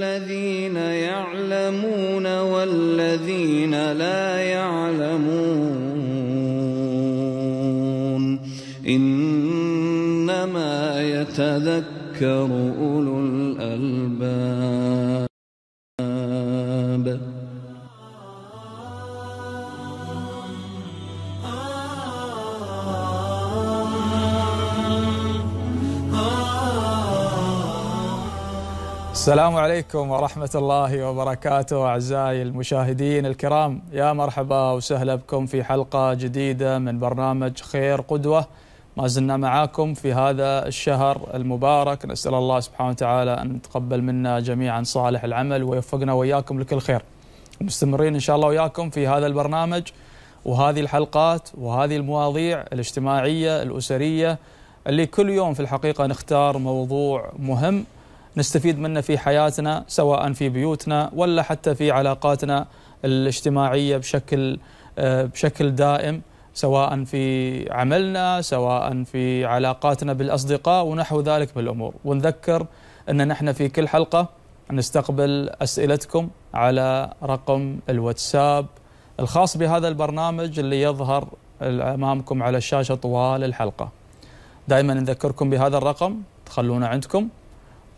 الذين يعلمون والذين لا يعلمون إنما يتذكر أولو السلام عليكم ورحمة الله وبركاته أعزائي المشاهدين الكرام يا مرحبا وسهلا بكم في حلقة جديدة من برنامج خير قدوة ما زلنا معاكم في هذا الشهر المبارك نسأل الله سبحانه وتعالى أن يتقبل منا جميعا صالح العمل ويوفقنا وإياكم لكل خير مستمرين إن شاء الله وإياكم في هذا البرنامج وهذه الحلقات وهذه المواضيع الاجتماعية الأسرية اللي كل يوم في الحقيقة نختار موضوع مهم نستفيد منه في حياتنا سواء في بيوتنا ولا حتى في علاقاتنا الاجتماعية بشكل آه، بشكل دائم سواء في عملنا سواء في علاقاتنا بالأصدقاء ونحو ذلك بالأمور ونذكر أن نحن في كل حلقة نستقبل أسئلتكم على رقم الواتساب الخاص بهذا البرنامج اللي يظهر أمامكم على الشاشة طوال الحلقة دائما نذكركم بهذا الرقم تخلونا عندكم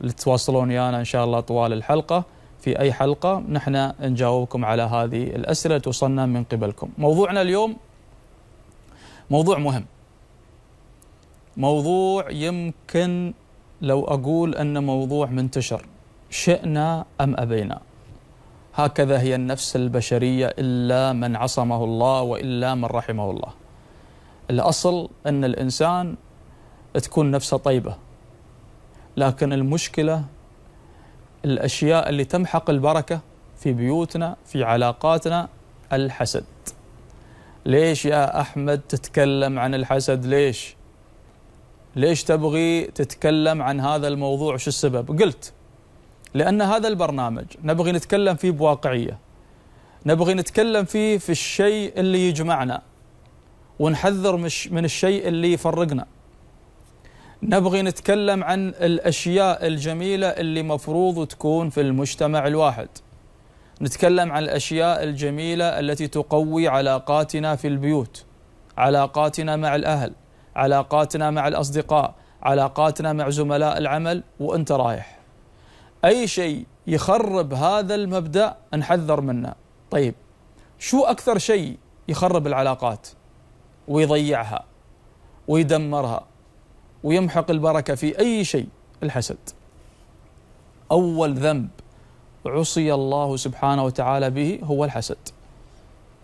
اللي تتواصلون ويانا ان شاء الله طوال الحلقه في اي حلقه نحن نجاوبكم على هذه الاسئله توصلنا من قبلكم. موضوعنا اليوم موضوع مهم. موضوع يمكن لو اقول انه موضوع منتشر شئنا ام ابينا. هكذا هي النفس البشريه الا من عصمه الله والا من رحمه الله. الاصل ان الانسان تكون نفسه طيبه لكن المشكلة الأشياء اللي تمحق البركة في بيوتنا في علاقاتنا الحسد ليش يا أحمد تتكلم عن الحسد ليش ليش تبغي تتكلم عن هذا الموضوع شو السبب قلت لأن هذا البرنامج نبغي نتكلم فيه بواقعية نبغي نتكلم فيه في الشيء اللي يجمعنا ونحذر من الشيء اللي يفرقنا نبغي نتكلم عن الأشياء الجميلة اللي مفروض تكون في المجتمع الواحد نتكلم عن الأشياء الجميلة التي تقوي علاقاتنا في البيوت علاقاتنا مع الأهل علاقاتنا مع الأصدقاء علاقاتنا مع زملاء العمل وأنت رايح أي شيء يخرب هذا المبدأ نحذر منه طيب شو أكثر شيء يخرب العلاقات ويضيعها ويدمرها ويمحق البركة في أي شيء الحسد أول ذنب عصي الله سبحانه وتعالى به هو الحسد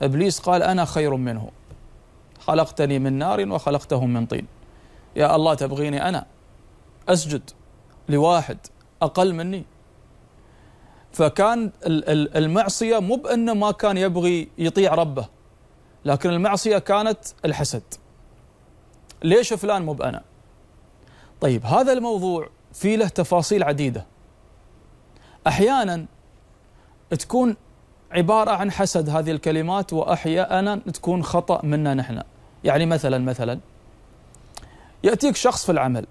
ابليس قال انا خير منه خلقتني من نار وخلقته من طين يا الله تبغيني انا اسجد لواحد اقل مني فكان المعصيه مو بانه ما كان يبغي يطيع ربه لكن المعصيه كانت الحسد ليش فلان مو بانا طيب هذا الموضوع في له تفاصيل عديدة أحيانا تكون عبارة عن حسد هذه الكلمات وأحيانا تكون خطأ منا نحن يعني مثلا مثلا يأتيك شخص في العمل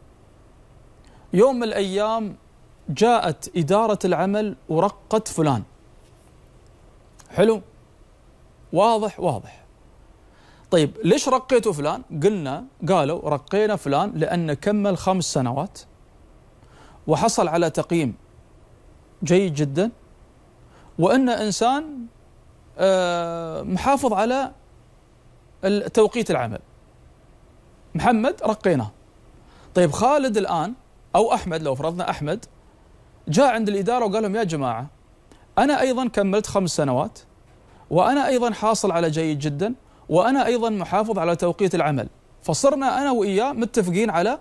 يوم من الأيام جاءت إدارة العمل ورقت فلان حلو واضح واضح طيب ليش رقيتوا فلان؟ قلنا قالوا رقينا فلان لأنه كمل خمس سنوات وحصل على تقييم جيد جدا وأنه إنسان آه، محافظ على توقيت العمل محمد رقيناه طيب خالد الآن أو أحمد لو فرضنا أحمد جاء عند الإدارة وقال لهم يا جماعة أنا أيضا كملت خمس سنوات وأنا أيضا حاصل على جيد جدا وأنا أيضا محافظ على توقيت العمل فصرنا أنا وإياه متفقين على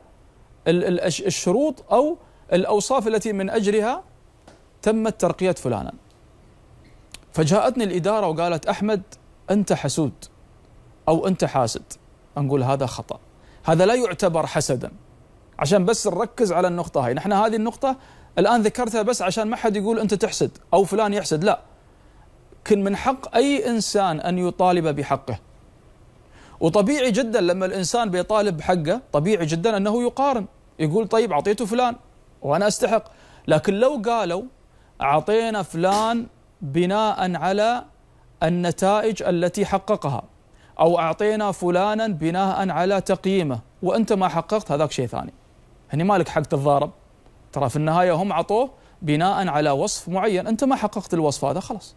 الشروط أو الأوصاف التي من أجلها تمت ترقية فلانا فجاءتني الإدارة وقالت أحمد أنت حسود أو أنت حاسد نقول هذا خطأ هذا لا يعتبر حسدا عشان بس نركز على النقطة هاي نحن هذه النقطة الآن ذكرتها بس عشان ما حد يقول أنت تحسد أو فلان يحسد لا كن من حق أي إنسان أن يطالب بحقه وطبيعي جدا لما الانسان بيطالب حقه طبيعي جدا انه يقارن يقول طيب اعطيته فلان وانا استحق لكن لو قالوا اعطينا فلان بناء على النتائج التي حققها او اعطينا فلانا بناء على تقييمه وانت ما حققت هذاك شيء ثاني هني مالك حق تتضارب ترى في النهايه هم عطوه بناء على وصف معين انت ما حققت الوصف هذا خلاص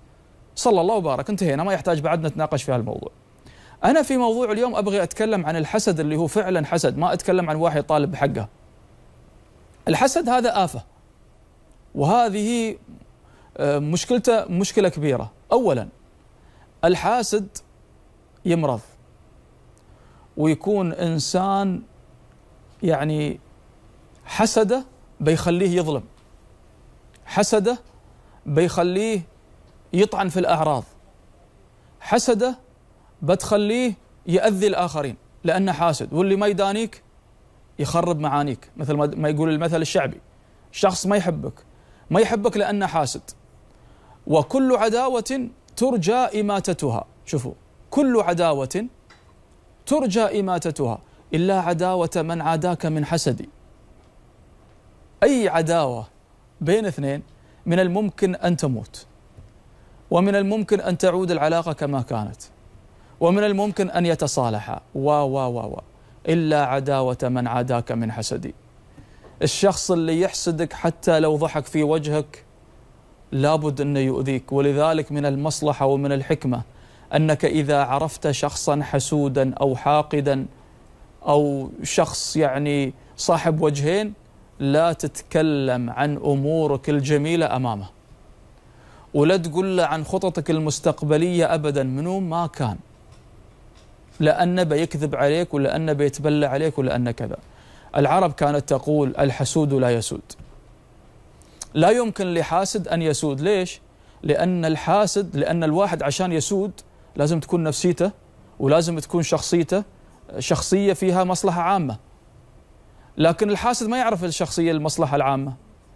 صلى الله وبارك انتهينا ما يحتاج بعد نتناقش في هالموضوع أنا في موضوع اليوم أبغي أتكلم عن الحسد اللي هو فعلا حسد ما أتكلم عن واحد طالب بحقه الحسد هذا آفة وهذه آه، مشكلته مشكلة كبيرة أولا الحاسد يمرض ويكون إنسان يعني حسده بيخليه يظلم حسده بيخليه يطعن في الأعراض حسده بتخليه يأذي الآخرين لأنه حاسد واللي ما يدانيك يخرب معانيك مثل ما يقول المثل الشعبي شخص ما يحبك ما يحبك لأنه حاسد وكل عداوة ترجى إماتتها شوفوا كل عداوة ترجى إماتتها إلا عداوة من عاداك من حسدي أي عداوة بين اثنين من الممكن أن تموت ومن الممكن أن تعود العلاقة كما كانت ومن الممكن أن يتصالحا و و و و إلا عداوة من عاداك من حسدي الشخص اللي يحسدك حتى لو ضحك في وجهك لابد أنه يؤذيك ولذلك من المصلحة ومن الحكمة أنك إذا عرفت شخصا حسودا أو حاقدا أو شخص يعني صاحب وجهين لا تتكلم عن أمورك الجميلة أمامه ولا تقول له عن خططك المستقبلية أبدا منو ما كان لأن بيكذب عليك ولا بيتبلى عليك ولا كذا العرب كانت تقول الحسود لا يسود لا يمكن لحاسد أن يسود ليش؟ لأن الحاسد لأن الواحد عشان يسود لازم تكون نفسيته ولازم تكون شخصيته شخصية فيها مصلحة عامة لكن الحاسد ما يعرف الشخصية المصلحة العامة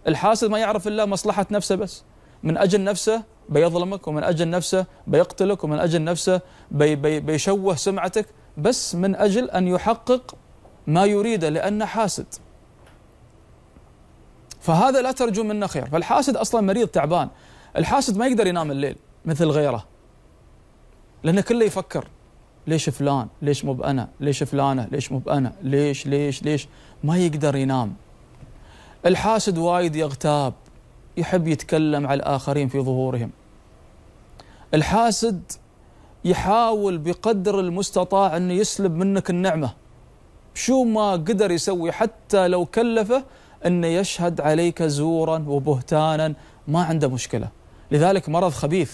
الحاسد ما يعرف إلا مصلحة نفسه بس من أجل نفسه بيظلمك ومن أجل نفسه بيقتلك ومن أجل نفسه بي بي بيشوه سمعتك بس من أجل أن يحقق ما يريده لأنه حاسد فهذا لا ترجو منه خير فالحاسد أصلا مريض تعبان الحاسد ما يقدر ينام الليل مثل غيره لأنه كله يفكر ليش فلان ليش مو بأنا ليش فلانة ليش مو بأنا ليش ليش ليش ما يقدر ينام الحاسد وايد يغتاب يحب يتكلم على الآخرين في ظهورهم الحاسد يحاول بقدر المستطاع أن يسلب منك النعمة شو ما قدر يسوي حتى لو كلفه أن يشهد عليك زورا وبهتانا ما عنده مشكلة لذلك مرض خبيث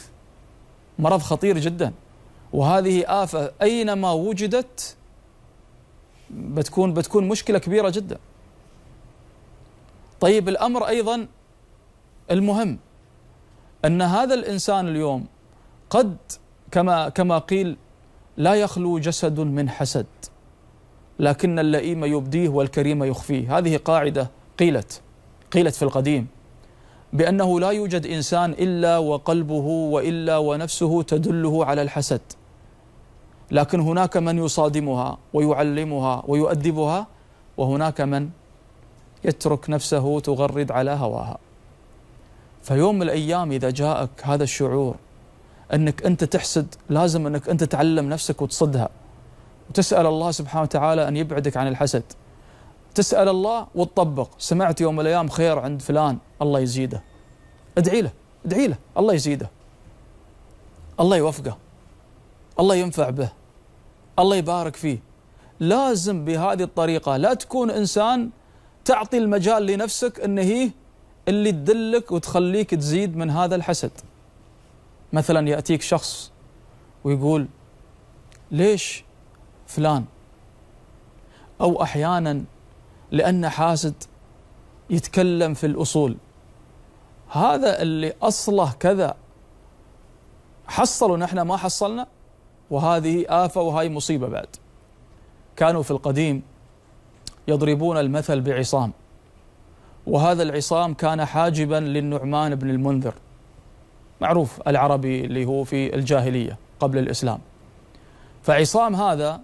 مرض خطير جدا وهذه آفة أينما وجدت بتكون بتكون مشكلة كبيرة جدا طيب الأمر أيضا المهم ان هذا الانسان اليوم قد كما كما قيل لا يخلو جسد من حسد لكن اللئيم يبديه والكريم يخفيه هذه قاعده قيلت قيلت في القديم بانه لا يوجد انسان الا وقلبه والا ونفسه تدله على الحسد لكن هناك من يصادمها ويعلمها ويؤدبها وهناك من يترك نفسه تغرد على هواها فيوم من الايام اذا جاءك هذا الشعور انك انت تحسد لازم انك انت تعلم نفسك وتصدها وتسال الله سبحانه وتعالى ان يبعدك عن الحسد تسال الله وتطبق سمعت يوم من الايام خير عند فلان الله يزيده ادعي له ادعي له الله يزيده الله يوفقه الله ينفع به الله يبارك فيه لازم بهذه الطريقه لا تكون انسان تعطي المجال لنفسك ان هي اللي تدلك وتخليك تزيد من هذا الحسد مثلا يأتيك شخص ويقول ليش فلان أو أحيانا لأن حاسد يتكلم في الأصول هذا اللي أصله كذا حصلوا نحن ما حصلنا وهذه آفة وهاي مصيبة بعد كانوا في القديم يضربون المثل بعصام وهذا العصام كان حاجبا للنعمان بن المنذر معروف العربي اللي هو في الجاهلية قبل الإسلام فعصام هذا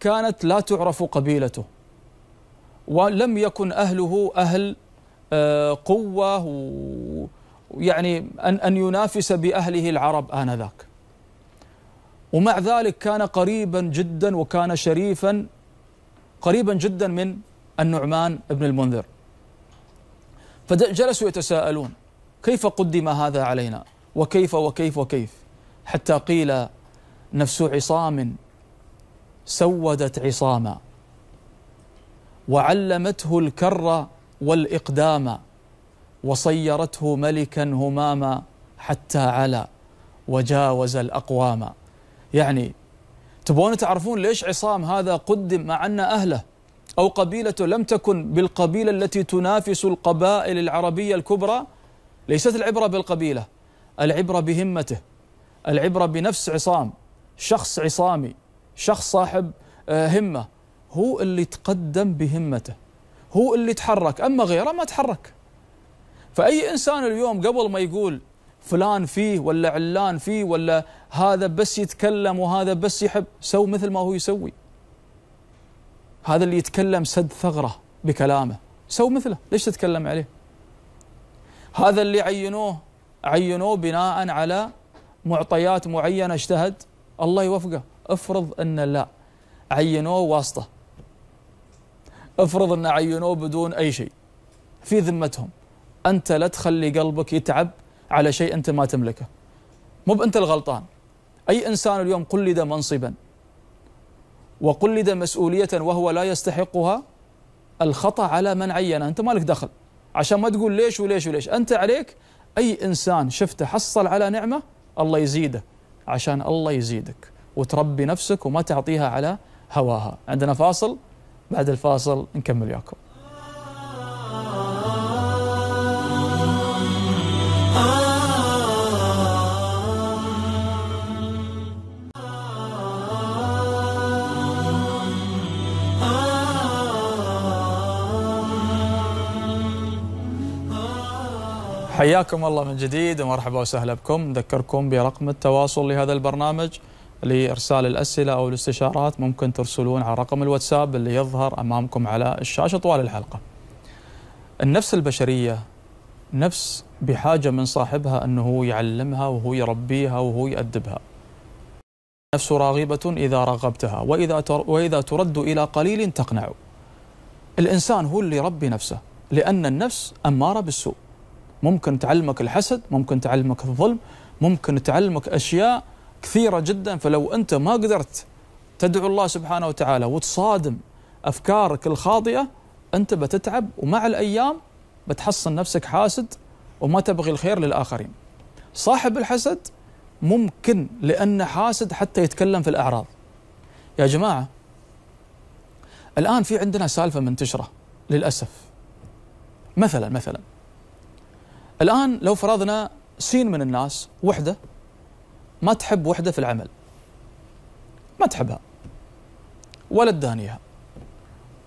كانت لا تعرف قبيلته ولم يكن أهله أهل آه، قوة يعني أن, أن ينافس بأهله العرب آنذاك ومع ذلك كان قريبا جدا وكان شريفا قريبا جدا من النعمان بن المنذر فجلسوا يتساءلون كيف قدم هذا علينا وكيف وكيف وكيف حتى قيل نفس عصام سودت عصاما وعلمته الكر والإقدام وصيرته ملكا هماما حتى علا وجاوز الأقوام يعني تبون تعرفون ليش عصام هذا قدم مع أن أهله أو قبيلة لم تكن بالقبيلة التي تنافس القبائل العربية الكبرى ليست العبرة بالقبيلة العبرة بهمته العبرة بنفس عصام شخص عصامي شخص صاحب آه، همة هو اللي تقدم بهمته هو اللي تحرك أما غيره ما تحرك فأي إنسان اليوم قبل ما يقول فلان فيه ولا علان فيه ولا هذا بس يتكلم وهذا بس يحب سو مثل ما هو يسوي هذا اللي يتكلم سد ثغرة بكلامه سو مثله ليش تتكلم عليه هذا اللي عينوه عينوه بناء على معطيات معينة اجتهد الله يوفقه افرض أن لا عينوه واسطة افرض أن عينوه بدون أي شيء في ذمتهم أنت لا تخلي قلبك يتعب على شيء أنت ما تملكه مو بأنت الغلطان أي إنسان اليوم قلد منصبا وقلد مسؤولية وهو لا يستحقها الخطأ على من عينه أنت مالك دخل عشان ما تقول ليش وليش وليش أنت عليك أي إنسان شفته حصل على نعمة الله يزيده عشان الله يزيدك وتربي نفسك وما تعطيها على هواها عندنا فاصل بعد الفاصل نكمل وياكم حياكم الله من جديد ومرحبا وسهلا بكم نذكركم برقم التواصل لهذا البرنامج لإرسال الأسئلة أو الاستشارات ممكن ترسلون على رقم الواتساب اللي يظهر أمامكم على الشاشة طوال الحلقة النفس البشرية نفس بحاجة من صاحبها أنه يعلمها وهو يربيها وهو يأدبها نفس راغبة إذا رغبتها وإذا, تر وإذا ترد إلى قليل تقنع الإنسان هو اللي يربي نفسه لأن النفس أمارة بالسوء ممكن تعلمك الحسد ممكن تعلمك الظلم ممكن تعلمك أشياء كثيرة جدا فلو أنت ما قدرت تدعو الله سبحانه وتعالى وتصادم أفكارك الخاطئة أنت بتتعب ومع الأيام بتحصن نفسك حاسد وما تبغي الخير للآخرين صاحب الحسد ممكن لأنه حاسد حتى يتكلم في الأعراض يا جماعة الآن في عندنا سالفة منتشرة للأسف مثلا مثلا الآن لو فرضنا سين من الناس وحدة ما تحب وحدة في العمل ما تحبها ولا تدانيها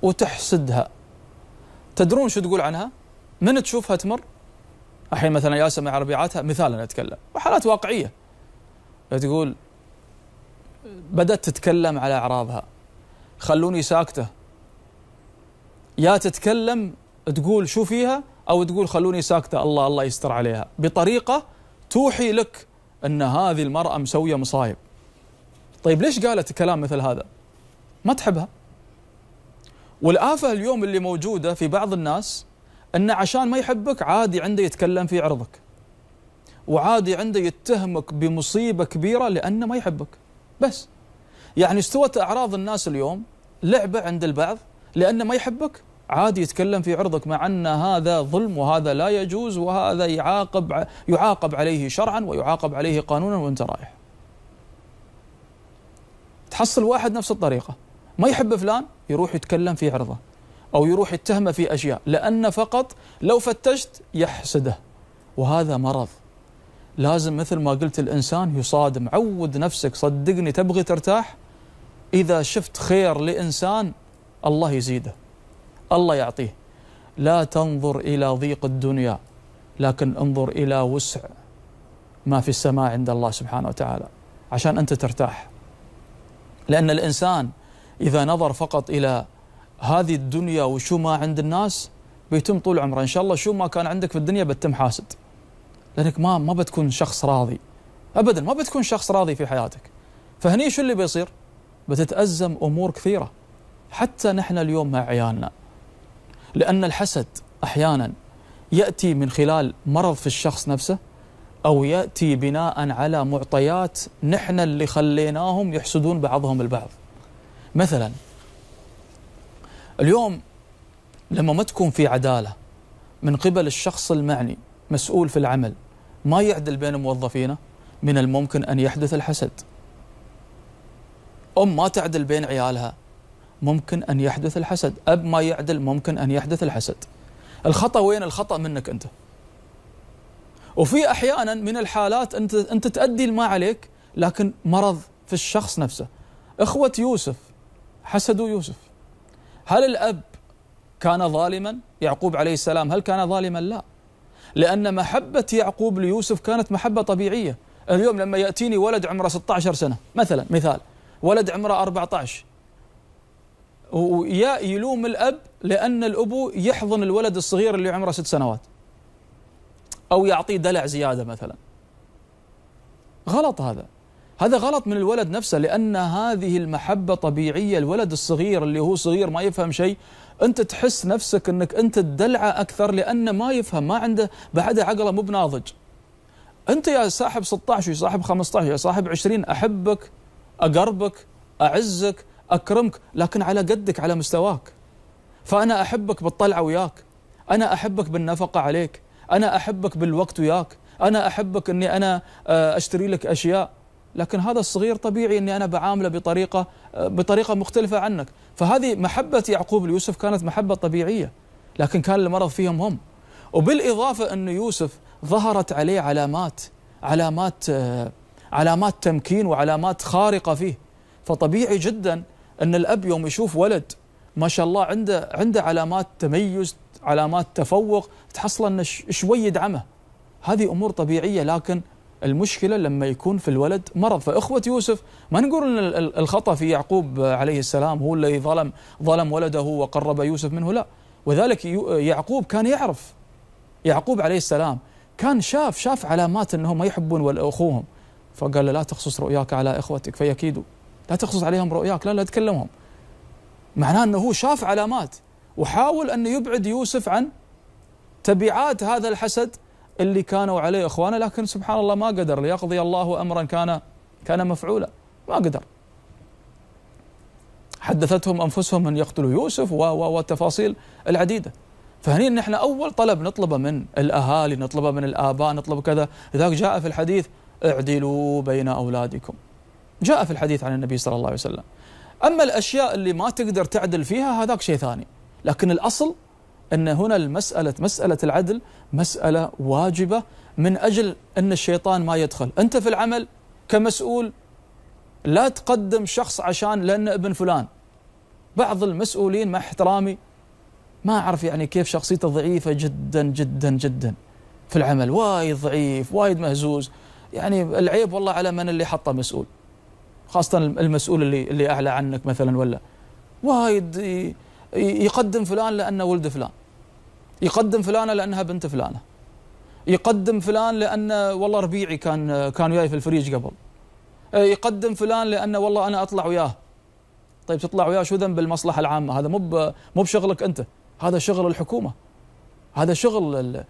وتحسدها تدرون شو تقول عنها من تشوفها تمر الحين مثلا ياسر مع ربيعاتها مثال انا اتكلم وحالات واقعيه تقول بدات تتكلم على اعراضها خلوني ساكته يا تتكلم تقول شو فيها أو تقول خلوني ساكتة الله الله يستر عليها بطريقة توحي لك أن هذه المرأة مسوية مصايب طيب ليش قالت كلام مثل هذا ما تحبها والآفة اليوم اللي موجودة في بعض الناس أنه عشان ما يحبك عادي عنده يتكلم في عرضك وعادي عنده يتهمك بمصيبة كبيرة لأنه ما يحبك بس يعني استوت أعراض الناس اليوم لعبة عند البعض لأنه ما يحبك عادي يتكلم في عرضك مع أن هذا ظلم وهذا لا يجوز وهذا يعاقب يعاقب عليه شرعا ويعاقب عليه قانونا وأنت رايح تحصل واحد نفس الطريقة ما يحب فلان يروح يتكلم في عرضه أو يروح يتهمه في أشياء لأن فقط لو فتشت يحسده وهذا مرض لازم مثل ما قلت الإنسان يصادم عود نفسك صدقني تبغي ترتاح إذا شفت خير لإنسان الله يزيده الله يعطيه لا تنظر الى ضيق الدنيا لكن انظر الى وسع ما في السماء عند الله سبحانه وتعالى عشان انت ترتاح لان الانسان اذا نظر فقط الى هذه الدنيا وشو ما عند الناس بيتم طول عمره ان شاء الله شو ما كان عندك في الدنيا بتتم حاسد لانك ما ما بتكون شخص راضي ابدا ما بتكون شخص راضي في حياتك فهني شو اللي بيصير بتتازم امور كثيره حتى نحن اليوم مع عيالنا لأن الحسد أحيانا يأتي من خلال مرض في الشخص نفسه أو يأتي بناء على معطيات نحن اللي خليناهم يحسدون بعضهم البعض مثلا اليوم لما ما تكون في عدالة من قبل الشخص المعني مسؤول في العمل ما يعدل بين موظفينه من الممكن أن يحدث الحسد أم ما تعدل بين عيالها ممكن أن يحدث الحسد أب ما يعدل ممكن أن يحدث الحسد الخطأ وين الخطأ منك أنت وفي أحيانا من الحالات أنت, أنت تأدي ما عليك لكن مرض في الشخص نفسه إخوة يوسف حسدوا يوسف هل الأب كان ظالما يعقوب عليه السلام هل كان ظالما لا لأن محبة يعقوب ليوسف كانت محبة طبيعية اليوم لما يأتيني ولد عمره 16 سنة مثلا مثال ولد عمره 14 ويا يلوم الأب لأن الأبو يحضن الولد الصغير اللي عمره ست سنوات أو يعطيه دلع زيادة مثلا غلط هذا هذا غلط من الولد نفسه لأن هذه المحبة طبيعية الولد الصغير اللي هو صغير ما يفهم شيء أنت تحس نفسك أنك أنت تدلعه أكثر لأنه ما يفهم ما عنده بعده عقله مو بناضج أنت يا صاحب 16 يا صاحب 15 يا صاحب 20 أحبك أقربك أعزك أكرمك لكن على قدك على مستواك فأنا أحبك بالطلعة وياك أنا أحبك بالنفقة عليك أنا أحبك بالوقت وياك أنا أحبك أني أنا آه، أشتري لك أشياء لكن هذا الصغير طبيعي أني أنا بعامله بطريقة آه، بطريقة مختلفة عنك فهذه محبة يعقوب ليوسف كانت محبة طبيعية لكن كان المرض فيهم هم وبالإضافة أن يوسف ظهرت عليه علامات علامات آه، علامات تمكين وعلامات خارقة فيه فطبيعي جدا ان الاب يوم يشوف ولد ما شاء الله عنده عنده علامات تميز علامات تفوق تحصل انه شوي يدعمه هذه امور طبيعيه لكن المشكله لما يكون في الولد مرض فاخوه يوسف ما نقول ان الخطا في يعقوب عليه السلام هو الذي ظلم ظلم ولده وقرب يوسف منه لا وذلك يعقوب كان يعرف يعقوب عليه السلام كان شاف شاف علامات انهم ما يحبون اخوهم فقال لا تخصص رؤياك على اخوتك فيكيدوا لا تقصص عليهم رؤياك لا لا تكلمهم معناه أنه هو شاف علامات وحاول أن يبعد يوسف عن تبعات هذا الحسد اللي كانوا عليه إخوانه لكن سبحان الله ما قدر ليقضي الله أمرا كان كان مفعولا ما قدر حدثتهم أنفسهم أن يقتلوا يوسف والتفاصيل العديدة فهني نحن اول طلب نطلبه من الاهالي نطلبه من الاباء نطلب كذا لذلك جاء في الحديث اعدلوا بين اولادكم جاء في الحديث عن النبي صلى الله عليه وسلم أما الأشياء اللي ما تقدر تعدل فيها هذاك شيء ثاني لكن الأصل أن هنا المسألة مسألة العدل مسألة واجبة من أجل أن الشيطان ما يدخل أنت في العمل كمسؤول لا تقدم شخص عشان لأنه ابن فلان بعض المسؤولين مع احترامي ما أعرف يعني كيف شخصيته ضعيفة جدا جدا جدا في العمل وايد ضعيف وايد مهزوز يعني العيب والله على من اللي حطه مسؤول خاصة المسؤول اللي اللي أعلى عنك مثلا ولا وايد يقدم فلان لأنه ولد فلان يقدم فلانة لأنها بنت فلانة يقدم فلان لأن والله ربيعي كان كان وياي في الفريج قبل آه، يقدم فلان لأن والله أنا أطلع وياه طيب تطلع وياه شو ذنب المصلحة العامة هذا مو مو بشغلك أنت هذا شغل الحكومة هذا شغل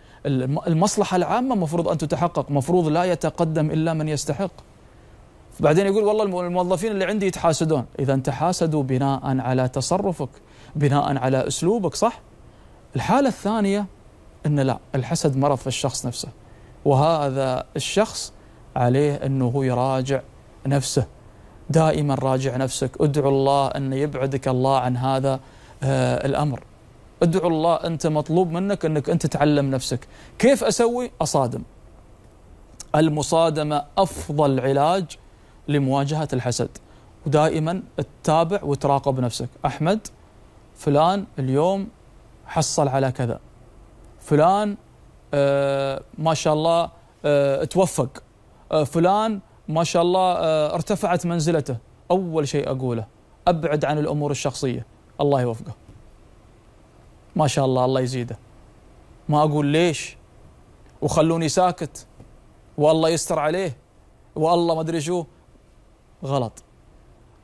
المصلحة العامة مفروض أن تتحقق مفروض لا يتقدم إلا من يستحق بعدين يقول والله الموظفين اللي عندي يتحاسدون إذا تحاسدوا بناء على تصرفك بناء على أسلوبك صح الحالة الثانية أن لا الحسد مرض في الشخص نفسه وهذا الشخص عليه أنه هو يراجع نفسه دائما راجع نفسك ادعو الله أن يبعدك الله عن هذا آه، الأمر ادعو الله أنت مطلوب منك أنك أنت تعلم نفسك كيف أسوي أصادم المصادمة أفضل علاج لمواجهة الحسد ودائما تتابع وتراقب نفسك أحمد فلان اليوم حصل على كذا فلان آه، ما شاء الله آه، توفق آه، فلان ما شاء الله ارتفعت منزلته أول شيء أقوله أبعد عن الأمور الشخصية الله يوفقه ما شاء الله الله يزيده ما أقول ليش وخلوني ساكت والله يستر عليه والله ما أدري شو غلط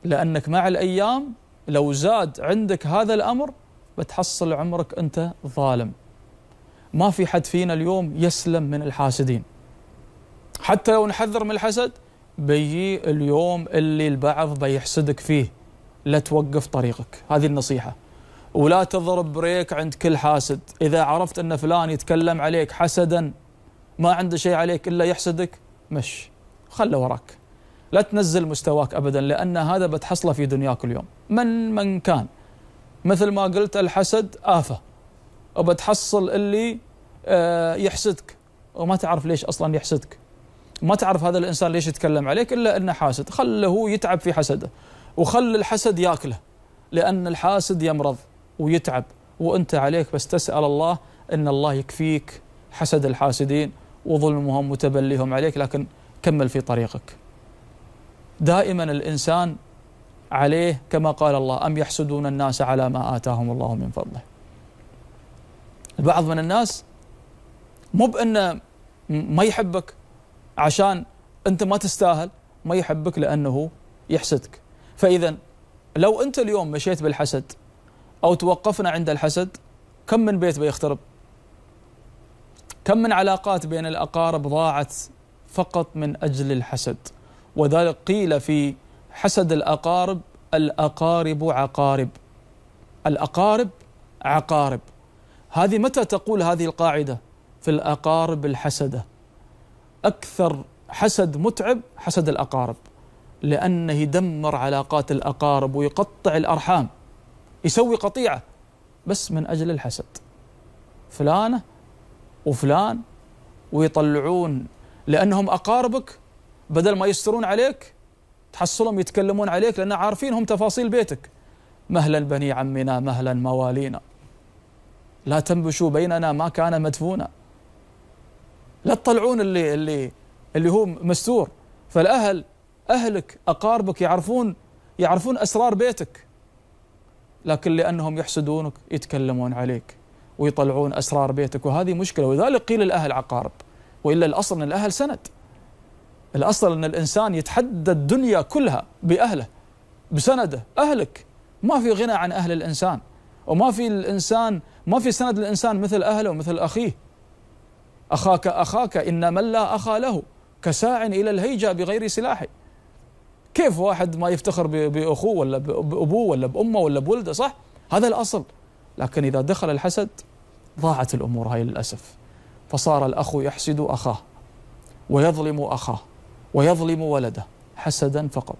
لأنك مع الأيام لو زاد عندك هذا الأمر بتحصل عمرك أنت ظالم ما في حد فينا اليوم يسلم من الحاسدين حتى لو نحذر من الحسد بيجي اليوم اللي البعض بيحسدك فيه لا توقف طريقك هذه النصيحة ولا تضرب بريك عند كل حاسد إذا عرفت أن فلان يتكلم عليك حسدا ما عنده شيء عليك إلا يحسدك مش خله وراك لا تنزل مستواك ابدا لان هذا بتحصله في دنياك اليوم من من كان مثل ما قلت الحسد افه وبتحصل اللي آه، يحسدك وما تعرف ليش اصلا يحسدك ما تعرف هذا الانسان ليش يتكلم عليك الا انه حاسد خله هو يتعب في حسده وخل الحسد ياكله لان الحاسد يمرض ويتعب وانت عليك بس تسال الله ان الله يكفيك حسد الحاسدين وظلمهم وتبليهم عليك لكن كمل في طريقك دائما الإنسان عليه كما قال الله أم يحسدون الناس على ما آتاهم الله من فضله البعض من الناس مو بأنه ما يحبك عشان أنت ما تستاهل ما يحبك لأنه يحسدك فإذا لو أنت اليوم مشيت بالحسد أو توقفنا عند الحسد كم من بيت بيخترب كم من علاقات بين الأقارب ضاعت فقط من أجل الحسد وذلك قيل في حسد الأقارب الأقارب عقارب الأقارب عقارب هذه متى تقول هذه القاعدة في الأقارب الحسدة أكثر حسد متعب حسد الأقارب لأنه يدمر علاقات الأقارب ويقطع الأرحام يسوي قطيعة بس من أجل الحسد فلانة وفلان ويطلعون لأنهم أقاربك بدل ما يسترون عليك تحصلهم يتكلمون عليك لأن عارفين هم تفاصيل بيتك مهلا بني عمنا مهلا موالينا لا تنبشوا بيننا ما كان مدفونا لا تطلعون اللي اللي اللي هو مستور فالأهل أهلك أقاربك يعرفون يعرفون أسرار بيتك لكن لأنهم يحسدونك يتكلمون عليك ويطلعون أسرار بيتك وهذه مشكلة ولذلك قيل الأهل عقارب وإلا الأصل أن الأهل سند الأصل أن الإنسان يتحدى الدنيا كلها بأهله بسنده أهلك ما في غنى عن أهل الإنسان وما في الإنسان ما في سند الإنسان مثل أهله ومثل أخيه أخاك أخاك إن من لا أخا له كساع إلى الهيجة بغير سلاح كيف واحد ما يفتخر بأخوه ولا بأبوه ولا بأمه ولا بولده صح هذا الأصل لكن إذا دخل الحسد ضاعت الأمور هاي للأسف فصار الأخ يحسد أخاه ويظلم أخاه ويظلم ولده حسدا فقط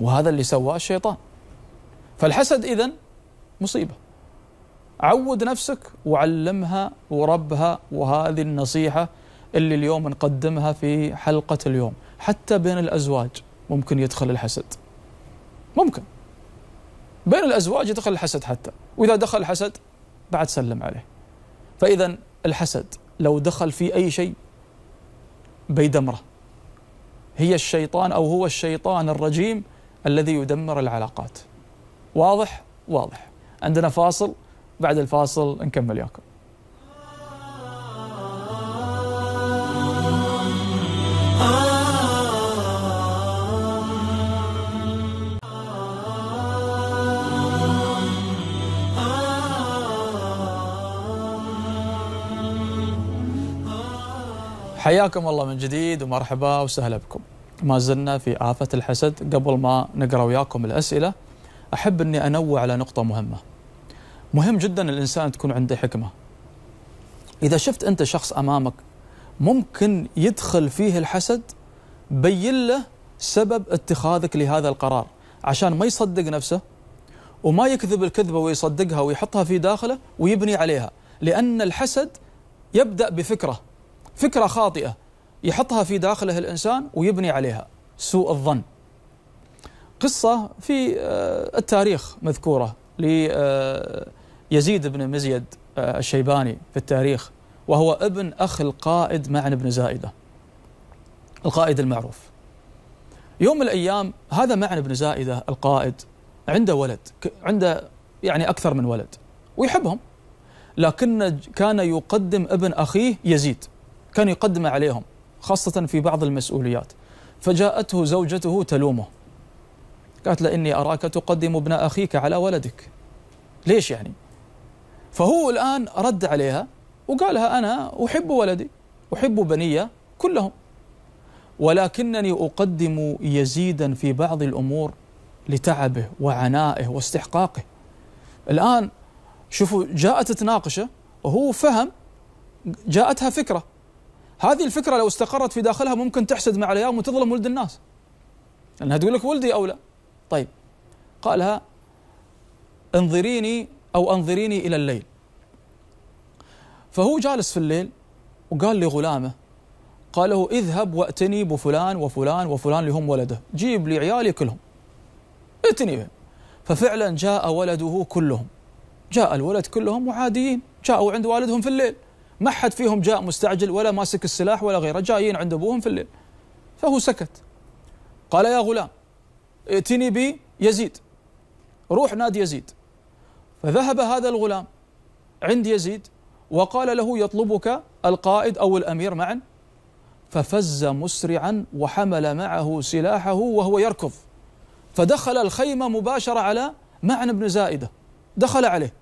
وهذا اللي سواه الشيطان فالحسد إذن مصيبة عود نفسك وعلمها وربها وهذه النصيحة اللي اليوم نقدمها في حلقة اليوم حتى بين الأزواج ممكن يدخل الحسد ممكن بين الأزواج يدخل الحسد حتى وإذا دخل الحسد بعد سلم عليه فإذا الحسد لو دخل في أي شيء بيدمره هي الشيطان أو هو الشيطان الرجيم الذي يدمر العلاقات واضح واضح عندنا فاصل بعد الفاصل نكمل ياكم حياكم الله من جديد ومرحبا وسهلا بكم ما زلنا في آفة الحسد قبل ما نقرأ وياكم الأسئلة أحب أني أنوع على نقطة مهمة مهم جدا الإنسان تكون عنده حكمة إذا شفت أنت شخص أمامك ممكن يدخل فيه الحسد بين له سبب اتخاذك لهذا القرار عشان ما يصدق نفسه وما يكذب الكذبة ويصدقها ويحطها في داخله ويبني عليها لأن الحسد يبدأ بفكرة فكرة خاطئة يحطها في داخله الإنسان ويبني عليها سوء الظن قصة في آه، التاريخ مذكورة ليزيد آه، بن مزيد آه، الشيباني في التاريخ وهو ابن أخ القائد معن بن زائدة القائد المعروف يوم من الأيام هذا معن بن زائدة القائد عنده ولد عنده يعني أكثر من ولد ويحبهم لكن كان يقدم ابن أخيه يزيد كان يقدم عليهم خاصة في بعض المسؤوليات فجاءته زوجته تلومه قالت له إني أراك تقدم ابن أخيك على ولدك ليش يعني فهو الآن رد عليها وقالها أنا أحب ولدي أحب بنية كلهم ولكنني أقدم يزيدا في بعض الأمور لتعبه وعنائه واستحقاقه الآن شوفوا جاءت تناقشه وهو فهم جاءتها فكره هذه الفكره لو استقرت في داخلها ممكن تحسد مع الأيام وتظلم ولد الناس لانها تقول لك ولدي اولى طيب قالها انظريني او انظريني الى الليل فهو جالس في الليل وقال لغلامه قال له اذهب واتني بفلان وفلان وفلان اللي هم ولده جيب لي عيالي كلهم اتني بهم ففعلا جاء ولده كلهم جاء الولد كلهم وعاديين جاءوا عند والدهم في الليل ما حد فيهم جاء مستعجل ولا ماسك السلاح ولا غيره جايين عند أبوهم في الليل فهو سكت قال يا غلام ائتني بي يزيد روح نادي يزيد فذهب هذا الغلام عند يزيد وقال له يطلبك القائد أو الأمير معا ففز مسرعا وحمل معه سلاحه وهو يركض فدخل الخيمة مباشرة على معن بن زائدة دخل عليه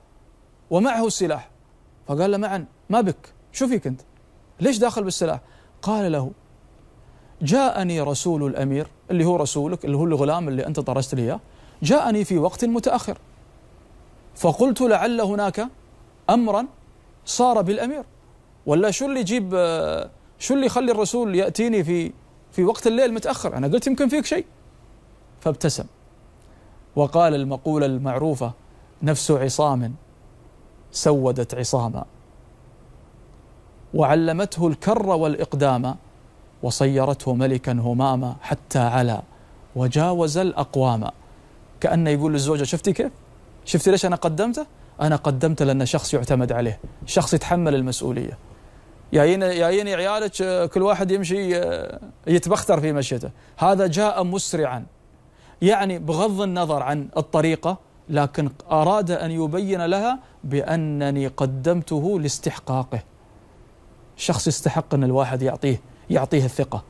ومعه السلاح فقال له معا ما بك شو فيك أنت ليش داخل بالسلاح قال له جاءني رسول الأمير اللي هو رسولك اللي هو الغلام اللي أنت طرست لي إياه جاءني في وقت متأخر فقلت لعل هناك أمرا صار بالأمير ولا شو اللي يجيب شو اللي يخلي الرسول يأتيني في في وقت الليل متأخر أنا قلت يمكن فيك شيء فابتسم وقال المقولة المعروفة نفس عصام سودت عصاما وعلمته الكر والإقدام وصيرته ملكا هماما حتى علا وجاوز الأقوام كأنه يقول للزوجة شفتي كيف شفتي ليش أنا قدمته أنا قدمته لأن شخص يعتمد عليه شخص يتحمل المسؤولية جايين جايين عيالك آه، كل واحد يمشي آه، يتبختر في مشيته هذا جاء مسرعا يعني بغض النظر عن الطريقه لكن أراد أن يبين لها بأنني قدمته لاستحقاقه شخص يستحق أن الواحد يعطيه يعطيه الثقة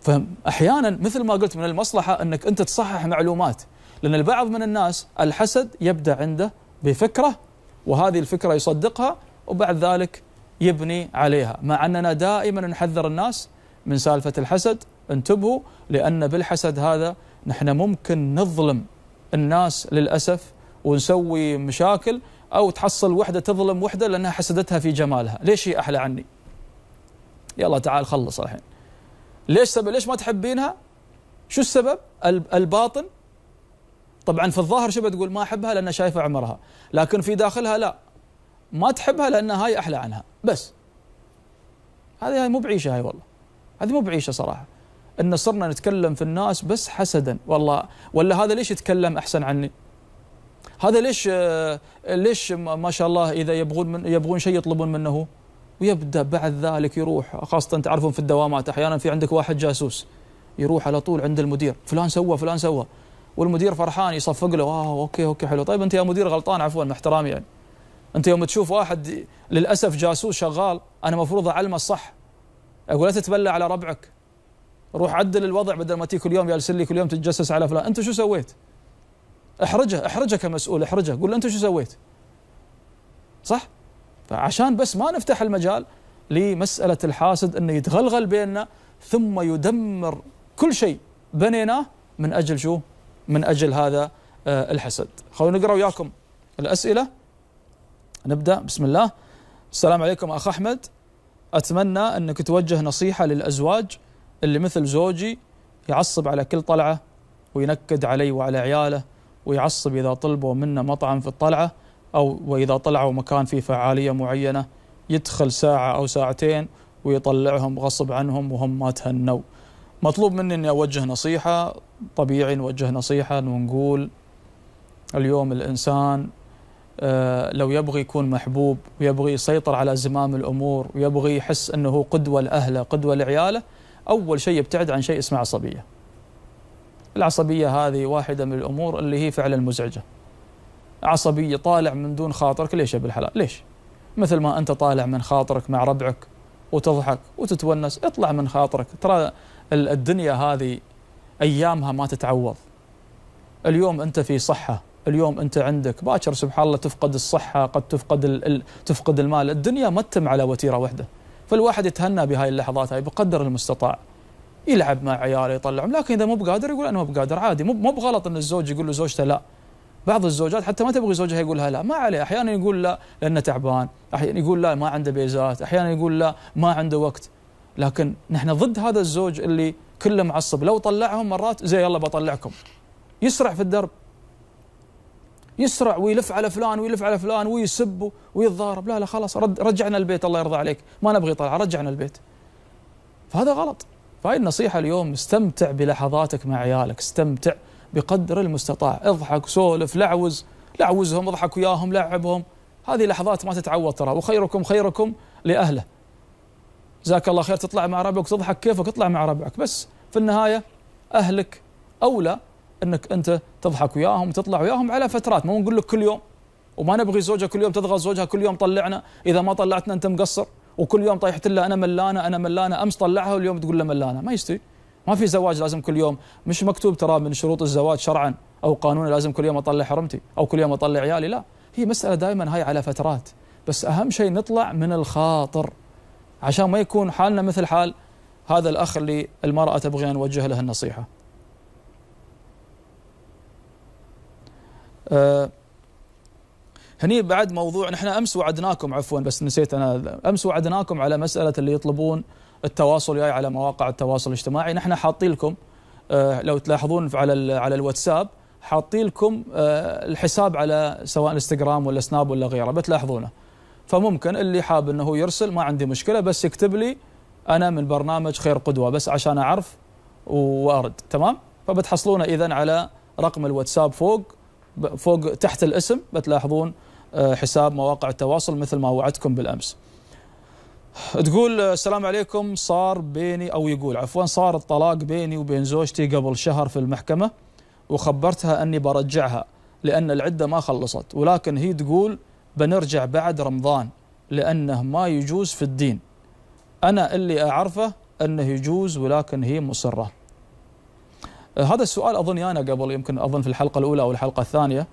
فأحيانا مثل ما قلت من المصلحة أنك أنت تصحح معلومات لأن البعض من الناس الحسد يبدأ عنده بفكرة وهذه الفكرة يصدقها وبعد ذلك يبني عليها مع أننا دائما نحذر الناس من سالفة الحسد انتبهوا لأن بالحسد هذا نحن ممكن نظلم الناس للأسف ونسوي مشاكل او تحصل وحده تظلم وحده لانها حسدتها في جمالها، ليش هي احلى عني؟ يلا تعال خلص الحين. ليش سبب ليش ما تحبينها؟ شو السبب؟ الباطن طبعا في الظاهر شو بتقول ما احبها لانها شايفه عمرها، لكن في داخلها لا ما تحبها لانها هاي احلى عنها، بس. هذه هاي مو بعيشه هاي والله. هذه مو بعيشه صراحه. ان صرنا نتكلم في الناس بس حسدا، والله ولا هذا ليش يتكلم احسن عني؟ هذا ليش آه، ليش ما شاء الله اذا يبغون من يبغون شيء يطلبون منه ويبدا بعد ذلك يروح خاصه تعرفون في الدوامات احيانا في عندك واحد جاسوس يروح على طول عند المدير فلان سوى فلان سوى والمدير فرحان يصفق له اه اوكي اوكي حلو طيب انت يا مدير غلطان عفوا مع احترامي يعني انت يوم تشوف واحد للاسف جاسوس شغال انا مفروض اعلمه الصح اقول لا تتبلى على ربعك روح عدل الوضع بدل ما تيجي كل يوم يالسلي كل يوم تتجسس على فلان انت شو سويت؟ احرجه احرجه كمسؤول احرجه قول له انت شو سويت صح فعشان بس ما نفتح المجال لمسألة الحاسد أنه يتغلغل بيننا ثم يدمر كل شيء بنيناه من أجل شو من أجل هذا آه، الحسد خلونا نقرأ وياكم الأسئلة نبدأ بسم الله السلام عليكم أخ أحمد أتمنى أنك توجه نصيحة للأزواج اللي مثل زوجي يعصب على كل طلعة وينكد علي وعلى عياله ويعصب إذا طلبوا منه مطعم في الطلعة أو وإذا طلعوا مكان فيه فعالية معينة يدخل ساعة أو ساعتين ويطلعهم غصب عنهم وهم ما تهنوا مطلوب مني أني أوجه نصيحة طبيعي نوجه نصيحة ونقول اليوم الإنسان آه، لو يبغي يكون محبوب ويبغي يسيطر على زمام الأمور ويبغي يحس أنه قدوة لأهله قدوة لعياله أول شيء يبتعد عن شيء اسمه عصبية العصبية هذه واحدة من الأمور اللي هي فعلا مزعجة عصبية طالع من دون خاطرك ليش يا بالحلال ليش مثل ما أنت طالع من خاطرك مع ربعك وتضحك وتتونس اطلع من خاطرك ترى الدنيا هذه أيامها ما تتعوض اليوم أنت في صحة اليوم أنت عندك باكر سبحان الله تفقد الصحة قد تفقد الـ تفقد المال الدنيا ما تتم على وتيرة واحدة فالواحد يتهنى بهاي اللحظات هاي بقدر المستطاع يلعب مع عياله يطلعهم لكن اذا مو بقادر يقول انا مو بقادر عادي مو مو بغلط ان الزوج يقول لزوجته لا بعض الزوجات حتى ما تبغي زوجها يقولها لا ما عليه احيانا يقول لا لانه تعبان احيانا يقول لا ما عنده بيزات احيانا يقول لا ما عنده وقت لكن نحن ضد هذا الزوج اللي كله معصب لو طلعهم مرات زي يلا بطلعكم يسرع في الدرب يسرع ويلف على فلان ويلف على فلان ويسب ويتضارب لا لا خلاص رجعنا البيت الله يرضى عليك ما نبغي طلعه رجعنا البيت فهذا غلط فهي النصيحة اليوم استمتع بلحظاتك مع عيالك استمتع بقدر المستطاع اضحك سولف لعوز لعوزهم اضحك وياهم لعبهم هذه لحظات ما تتعوض ترى وخيركم خيركم لأهله جزاك الله خير تطلع مع ربعك تضحك كيفك اطلع مع ربعك بس في النهاية أهلك أولى أنك أنت تضحك وياهم وتطلع وياهم على فترات ما نقول لك كل يوم وما نبغي زوجها كل يوم تضغط زوجها كل يوم طلعنا إذا ما طلعتنا أنت مقصر وكل يوم طيحت له انا ملانه انا ملانه امس طلعها واليوم تقول له ملانه ما يستوي ما في زواج لازم كل يوم مش مكتوب ترى من شروط الزواج شرعا او قانونا لازم كل يوم اطلع حرمتي او كل يوم اطلع عيالي لا هي مساله دائما هاي على فترات بس اهم شيء نطلع من الخاطر عشان ما يكون حالنا مثل حال هذا الاخ اللي المراه تبغي ان نوجه له النصيحه أه هني بعد موضوع نحن امس وعدناكم عفوا بس نسيت انا امس وعدناكم على مساله اللي يطلبون التواصل وياي على مواقع التواصل الاجتماعي نحن حاطين لكم آه، لو تلاحظون على على الواتساب حاطين لكم آه، الحساب على سواء انستغرام ولا سناب ولا غيره بتلاحظونه فممكن اللي حاب انه يرسل ما عندي مشكله بس يكتب لي انا من برنامج خير قدوه بس عشان اعرف وارد تمام فبتحصلونه اذا على رقم الواتساب فوق فوق تحت الاسم بتلاحظون آه، حساب مواقع التواصل مثل ما وعدتكم بالامس. تقول آه، السلام عليكم صار بيني او يقول عفوا صار الطلاق بيني وبين زوجتي قبل شهر في المحكمه وخبرتها اني برجعها لان العده ما خلصت ولكن هي تقول بنرجع بعد رمضان لانه ما يجوز في الدين. انا اللي اعرفه انه يجوز ولكن هي مصره. آه، هذا السؤال اظن انا قبل يمكن اظن في الحلقه الاولى او الحلقه الثانيه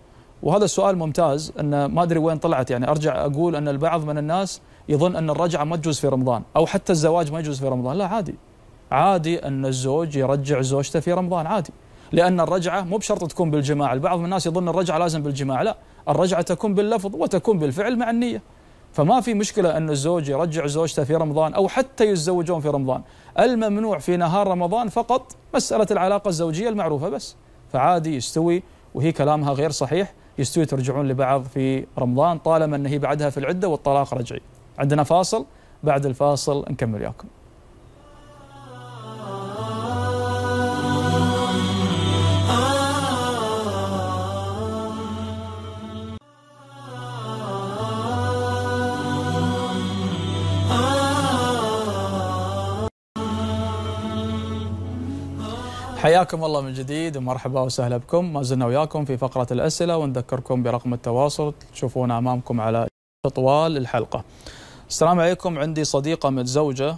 وهذا السؤال ممتاز ان ما ادري وين طلعت يعني ارجع اقول ان البعض من الناس يظن ان الرجعه ما تجوز في رمضان او حتى الزواج ما يجوز في رمضان لا عادي عادي ان الزوج يرجع زوجته في رمضان عادي لان الرجعه مو بشرط تكون بالجماع البعض من الناس يظن الرجعه لازم بالجماع لا الرجعه تكون باللفظ وتكون بالفعل مع النيه فما في مشكله ان الزوج يرجع زوجته في رمضان او حتى يتزوجون في رمضان الممنوع في نهار رمضان فقط مساله العلاقه الزوجيه المعروفه بس فعادي يستوي وهي كلامها غير صحيح يستوي ترجعون لبعض في رمضان طالما أنه بعدها في العدة والطلاق رجعي عندنا فاصل بعد الفاصل نكمل وياكم حياكم الله من جديد ومرحبا وسهلا بكم ما زلنا وياكم في فقرة الأسئلة ونذكركم برقم التواصل تشوفونه أمامكم على طوال الحلقة السلام عليكم عندي صديقة متزوجة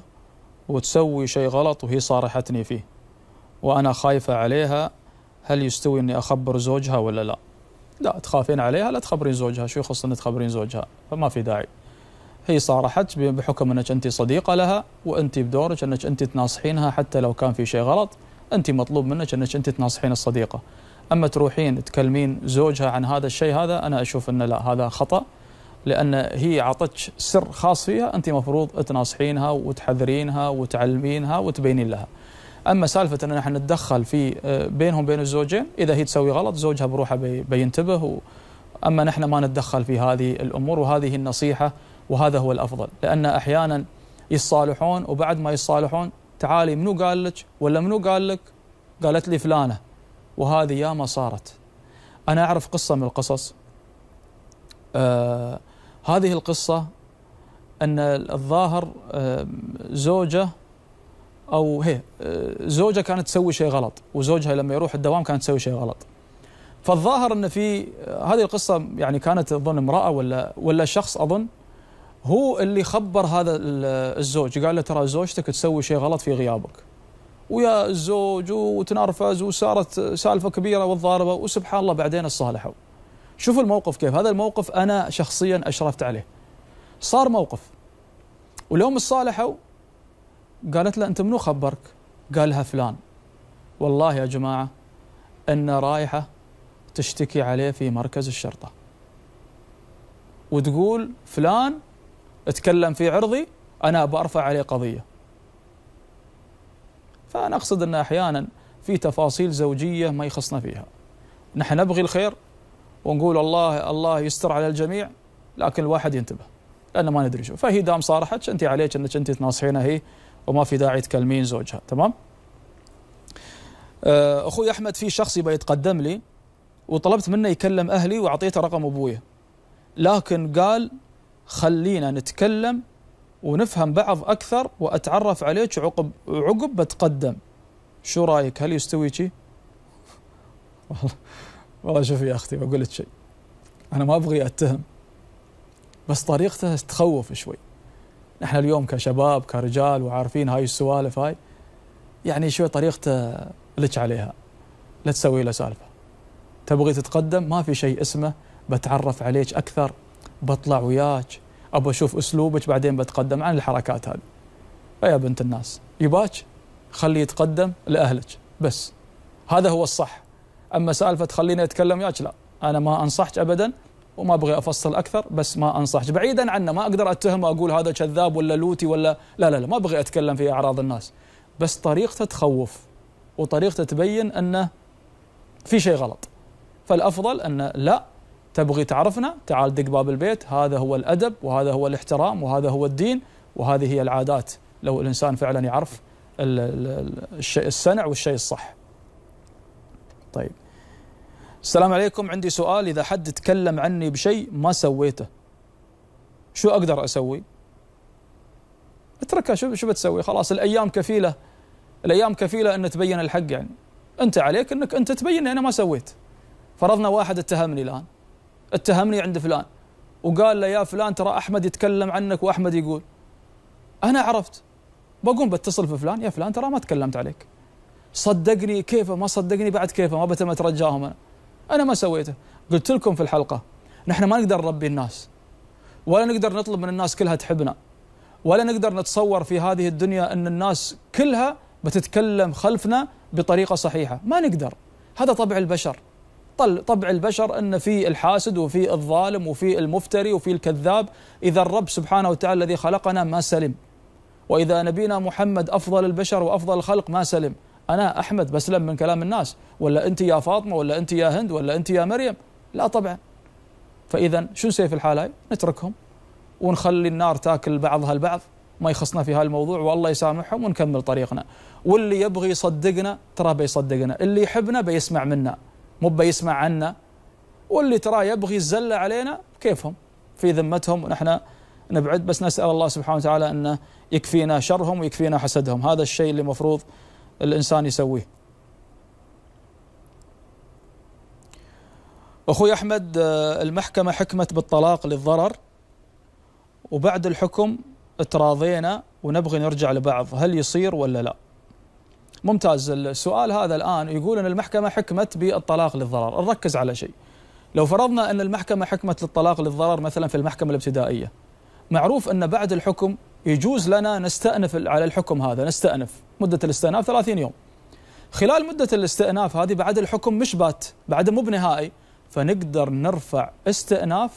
وتسوي شيء غلط وهي صارحتني فيه وأنا خايفة عليها هل يستوي أني أخبر زوجها ولا لا لا تخافين عليها لا تخبرين زوجها شو يخص أن تخبرين زوجها فما في داعي هي صارحت بحكم أنك أنت صديقة لها وأنت بدورك أنك أنت تناصحينها حتى لو كان في شيء غلط انت مطلوب منك انك انت تناصحين الصديقه اما تروحين تكلمين زوجها عن هذا الشيء هذا انا اشوف انه لا هذا خطا لان هي عطتك سر خاص فيها انت مفروض تناصحينها وتحذرينها وتعلمينها وتبينين لها اما سالفه ان احنا نتدخل في آه، بينهم بين الزوجين اذا هي تسوي غلط زوجها بروحه بينتبه و اما نحن ما نتدخل في هذه الامور وهذه النصيحه وهذا هو الافضل لان احيانا يصالحون وبعد ما يصالحون تعالي منو قال لك ولا منو قال لك قالت لي فلانة وهذه ياما صارت أنا أعرف قصة من القصص آه هذه القصة أن الظاهر آه زوجة أو هي آه زوجة كانت تسوي شيء غلط وزوجها لما يروح الدوام كانت تسوي شيء غلط فالظاهر أن في آه، هذه القصة يعني كانت أظن امرأة ولا ولا شخص أظن هو اللي خبر هذا الزوج قال له ترى زوجتك تسوي شيء غلط في غيابك ويا الزوج وتنرفز وصارت سالفه كبيره والضاربه وسبحان الله بعدين الصالحوا شوف الموقف كيف هذا الموقف انا شخصيا اشرفت عليه صار موقف وليوم الصالحوا قالت له انت منو خبرك قالها فلان والله يا جماعه ان رايحه تشتكي عليه في مركز الشرطه وتقول فلان اتكلم في عرضي أنا بأرفع عليه قضية فأنا أقصد أن أحيانا في تفاصيل زوجية ما يخصنا فيها نحن نبغي الخير ونقول الله الله يستر على الجميع لكن الواحد ينتبه لأنه ما ندري شو فهي دام صارحت أنت عليك أنك أنت تناصحينها هي وما في داعي تكلمين زوجها تمام آه، أخوي أحمد في شخص يبغى يتقدم لي وطلبت منه يكلم أهلي وأعطيته رقم أبويه لكن قال خلينا نتكلم ونفهم بعض أكثر وأتعرف عليك عقب عقب بتقدم شو رايك هل يستوي شي؟ والله والله شوفي يا أختي بقول لك شيء أنا ما أبغي أتهم بس طريقته تخوف شوي نحن اليوم كشباب كرجال وعارفين هاي السوالف هاي يعني شوي طريقته لك عليها لا تسوي له سالفه تبغي تتقدم ما في شيء اسمه بتعرف عليك اكثر بطلع وياك ابى اشوف اسلوبك بعدين بتقدم عن الحركات هذه فيا بنت الناس يباك خليه يتقدم لاهلك بس هذا هو الصح اما سالفه تخليني اتكلم وياك لا انا ما انصحك ابدا وما ابغى افصل اكثر بس ما انصحك بعيدا عنه ما اقدر اتهم واقول هذا كذاب ولا لوتي ولا لا لا لا ما ابغى اتكلم في اعراض الناس بس طريقته تخوف وطريقته تبين انه في شيء غلط فالافضل ان لا تبغي تعرفنا تعال دق باب البيت هذا هو الأدب وهذا هو الاحترام وهذا هو الدين وهذه هي العادات لو الإنسان فعلا يعرف الشيء السنع والشيء الصح طيب السلام عليكم عندي سؤال إذا حد تكلم عني بشيء ما سويته شو أقدر أسوي اتركها شو شو بتسوي خلاص الأيام كفيلة الأيام كفيلة أن تبين الحق يعني أنت عليك أنك أنت تبين أنا ما سويت فرضنا واحد اتهمني الآن اتهمني عند فلان وقال له يا فلان ترى احمد يتكلم عنك واحمد يقول انا عرفت بقوم بتصل في فلان يا فلان ترى ما تكلمت عليك صدقني كيفه ما صدقني بعد كيفه ما بتم اترجاهم انا انا ما سويته قلت لكم في الحلقه نحن ما نقدر نربي الناس ولا نقدر نطلب من الناس كلها تحبنا ولا نقدر نتصور في هذه الدنيا ان الناس كلها بتتكلم خلفنا بطريقه صحيحه ما نقدر هذا طبع البشر طبع البشر أن في الحاسد وفي الظالم وفي المفتري وفي الكذاب إذا الرب سبحانه وتعالى الذي خلقنا ما سلم وإذا نبينا محمد أفضل البشر وأفضل الخلق ما سلم أنا أحمد بسلم من كلام الناس ولا أنت يا فاطمة ولا أنت يا هند ولا أنت يا مريم لا طبعا فإذا شو نسوي في الحالة نتركهم ونخلي النار تاكل بعضها البعض ما يخصنا في هالموضوع والله يسامحهم ونكمل طريقنا واللي يبغي يصدقنا ترى بيصدقنا اللي يحبنا بيسمع منا مو بيسمع عنا واللي تراه يبغي الزلة علينا كيفهم في ذمتهم ونحن نبعد بس نسأل الله سبحانه وتعالى أنه يكفينا شرهم ويكفينا حسدهم هذا الشيء اللي المفروض الإنسان يسويه أخوي أحمد المحكمة حكمت بالطلاق للضرر وبعد الحكم تراضينا ونبغي نرجع لبعض هل يصير ولا لا ممتاز السؤال هذا الآن يقول أن المحكمة حكمت بالطلاق للضرر نركز على شيء لو فرضنا أن المحكمة حكمت للطلاق للضرر مثلا في المحكمة الابتدائية معروف أن بعد الحكم يجوز لنا نستأنف على الحكم هذا نستأنف مدة الاستئناف 30 يوم خلال مدة الاستئناف هذه بعد الحكم مش بات بعد مو بنهائي فنقدر نرفع استئناف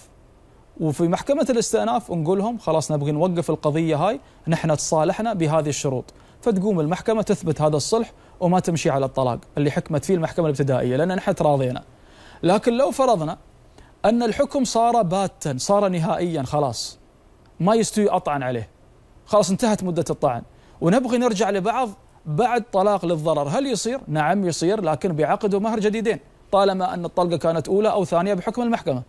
وفي محكمة الاستئناف نقول لهم خلاص نبغي نوقف القضية هاي نحن تصالحنا بهذه الشروط فتقوم المحكمه تثبت هذا الصلح وما تمشي على الطلاق اللي حكمت فيه المحكمه الابتدائيه لان نحن تراضينا لكن لو فرضنا ان الحكم صار باتا صار نهائيا خلاص ما يستوي اطعن عليه خلاص انتهت مده الطعن ونبغي نرجع لبعض بعد طلاق للضرر هل يصير؟ نعم يصير لكن بعقد ومهر جديدين طالما أن الطلقة كانت أولى أو ثانية بحكم المحكمة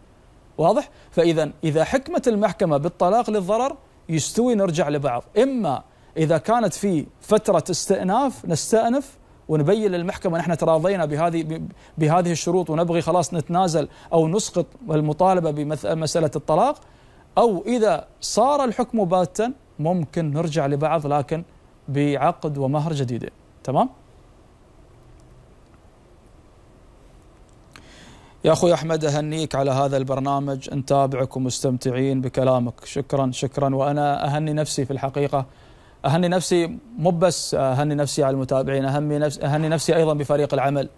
واضح؟ فإذا إذا حكمت المحكمة بالطلاق للضرر يستوي نرجع لبعض إما إذا كانت في فترة استئناف نستأنف ونبين للمحكمة نحن تراضينا بهذه بهذه الشروط ونبغي خلاص نتنازل أو نسقط المطالبة بمسألة الطلاق أو إذا صار الحكم باتا ممكن نرجع لبعض لكن بعقد ومهر جديدة تمام؟ يا اخوي احمد اهنيك على هذا البرنامج نتابعك ومستمتعين بكلامك شكرا شكرا وانا اهني نفسي في الحقيقه اهني نفسي مو بس اهني نفسي على المتابعين اهني نفسي اهني نفسي ايضا بفريق العمل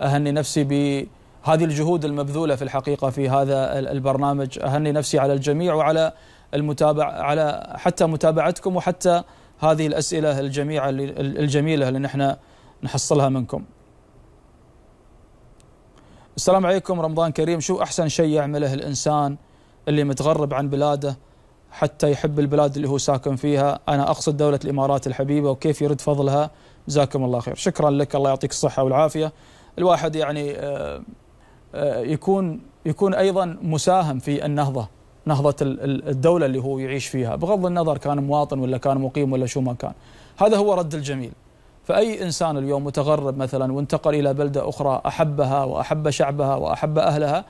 اهني نفسي بهذه الجهود المبذوله في الحقيقه في هذا البرنامج اهني نفسي على الجميع وعلى المتابع على حتى متابعتكم وحتى هذه الاسئله الجميعه الجميله اللي نحن نحصلها منكم. السلام عليكم رمضان كريم شو احسن شيء يعمله الانسان اللي متغرب عن بلاده حتى يحب البلاد اللي هو ساكن فيها أنا أقصد دولة الإمارات الحبيبة وكيف يرد فضلها جزاكم الله خير شكرا لك الله يعطيك الصحة والعافية الواحد يعني آه، آه، يكون يكون أيضا مساهم في النهضة نهضة الدولة اللي هو يعيش فيها بغض النظر كان مواطن ولا كان مقيم ولا شو ما كان هذا هو رد الجميل فأي إنسان اليوم متغرب مثلا وانتقل إلى بلدة أخرى أحبها وأحب شعبها وأحب أهلها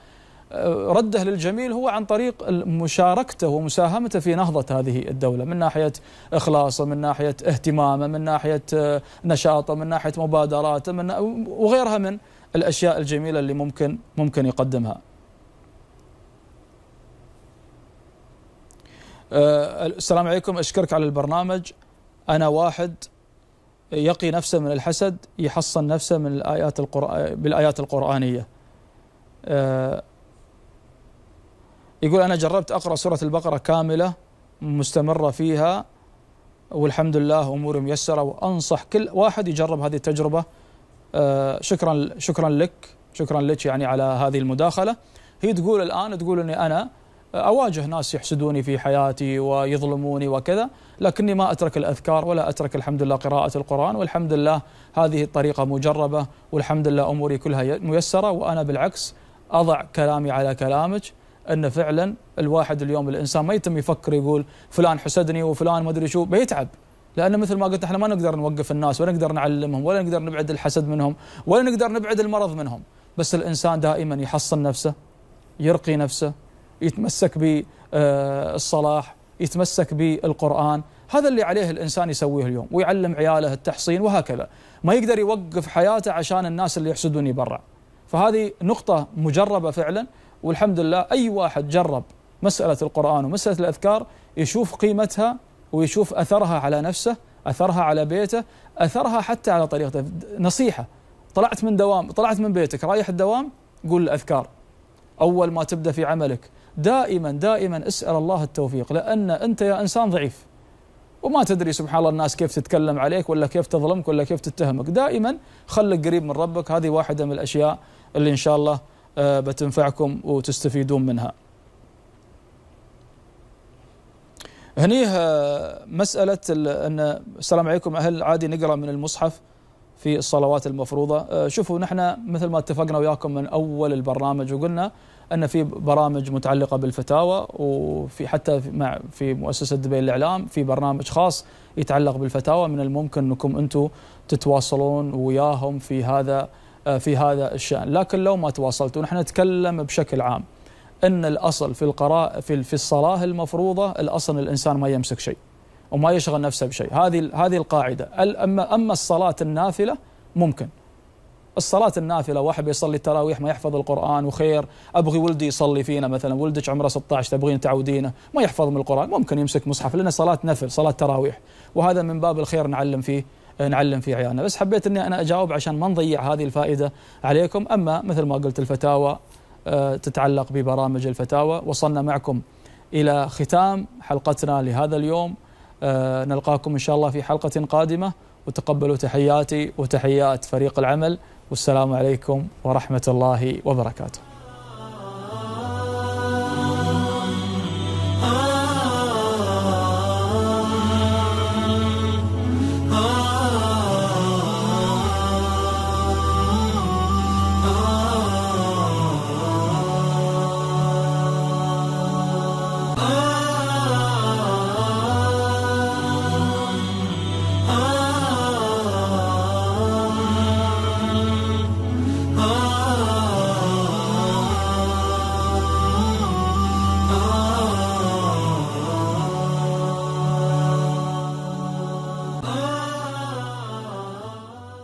رده للجميل هو عن طريق مشاركته ومساهمته في نهضة هذه الدولة من ناحية إخلاصه من ناحية اهتمامه من ناحية آه، نشاطه من ناحية مبادراته من وغيرها من الأشياء الجميلة اللي ممكن ممكن يقدمها آه، السلام عليكم أشكرك على البرنامج أنا واحد يقي نفسه من الحسد يحصن نفسه من الآيات القرآن بالآيات القرآنية آه، يقول أنا جربت أقرأ سورة البقرة كاملة مستمرة فيها والحمد لله أموري ميسرة وأنصح كل واحد يجرب هذه التجربة آه، شكرا شكرا لك شكرا لك يعني على هذه المداخلة هي تقول الآن تقول أني أنا أواجه ناس يحسدوني في حياتي ويظلموني وكذا لكني ما أترك الأذكار ولا أترك الحمد لله قراءة القرآن والحمد لله هذه الطريقة مجربة والحمد لله أموري كلها ميسرة وأنا بالعكس أضع كلامي على كلامك ان فعلا الواحد اليوم الانسان ما يتم يفكر يقول فلان حسدني وفلان ما ادري شو بيتعب لان مثل ما قلت احنا ما نقدر نوقف الناس ولا نقدر نعلمهم ولا نقدر نبعد الحسد منهم ولا نقدر نبعد المرض منهم بس الانسان دائما يحصن نفسه يرقي نفسه يتمسك بالصلاح آه، يتمسك بالقرآن هذا اللي عليه الإنسان يسويه اليوم ويعلم عياله التحصين وهكذا ما يقدر يوقف حياته عشان الناس اللي يحسدوني برا فهذه نقطة مجربة فعلا والحمد لله أي واحد جرب مسألة القرآن ومسألة الأذكار يشوف قيمتها ويشوف أثرها على نفسه أثرها على بيته أثرها حتى على طريقته نصيحة طلعت من دوام طلعت من بيتك رايح الدوام قول الأذكار أول ما تبدأ في عملك دائما دائما اسأل الله التوفيق لأن أنت يا إنسان ضعيف وما تدري سبحان الله الناس كيف تتكلم عليك ولا كيف تظلمك ولا كيف تتهمك دائما خلك قريب من ربك هذه واحدة من الأشياء اللي إن شاء الله آه، بتنفعكم وتستفيدون منها هني آه، مسألة أن السلام عليكم أهل عادي نقرأ من المصحف في الصلوات المفروضة آه، شوفوا نحن مثل ما اتفقنا وياكم من أول البرنامج وقلنا أن في برامج متعلقة بالفتاوى وفي حتى مع في مؤسسة دبي الإعلام في برنامج خاص يتعلق بالفتاوى من الممكن أنكم أنتم تتواصلون وياهم في هذا آه، في هذا الشأن لكن لو ما تواصلت ونحن نتكلم بشكل عام أن الأصل في القراء في, في الصلاة المفروضة الأصل الإنسان ما يمسك شيء وما يشغل نفسه بشيء هذه هذه القاعدة أما أما الصلاة النافلة ممكن الصلاة النافلة واحد بيصلي التراويح ما يحفظ القرآن وخير أبغي ولدي يصلي فينا مثلا ولدك عمره 16 تبغين تعودينه ما يحفظ من القرآن ممكن يمسك مصحف لأن صلاة نفل صلاة تراويح وهذا من باب الخير نعلم فيه نعلم في عيالنا بس حبيت اني انا اجاوب عشان ما نضيع هذه الفائده عليكم اما مثل ما قلت الفتاوى آه، تتعلق ببرامج الفتاوى وصلنا معكم الى ختام حلقتنا لهذا اليوم آه، نلقاكم ان شاء الله في حلقه قادمه وتقبلوا تحياتي وتحيات فريق العمل والسلام عليكم ورحمه الله وبركاته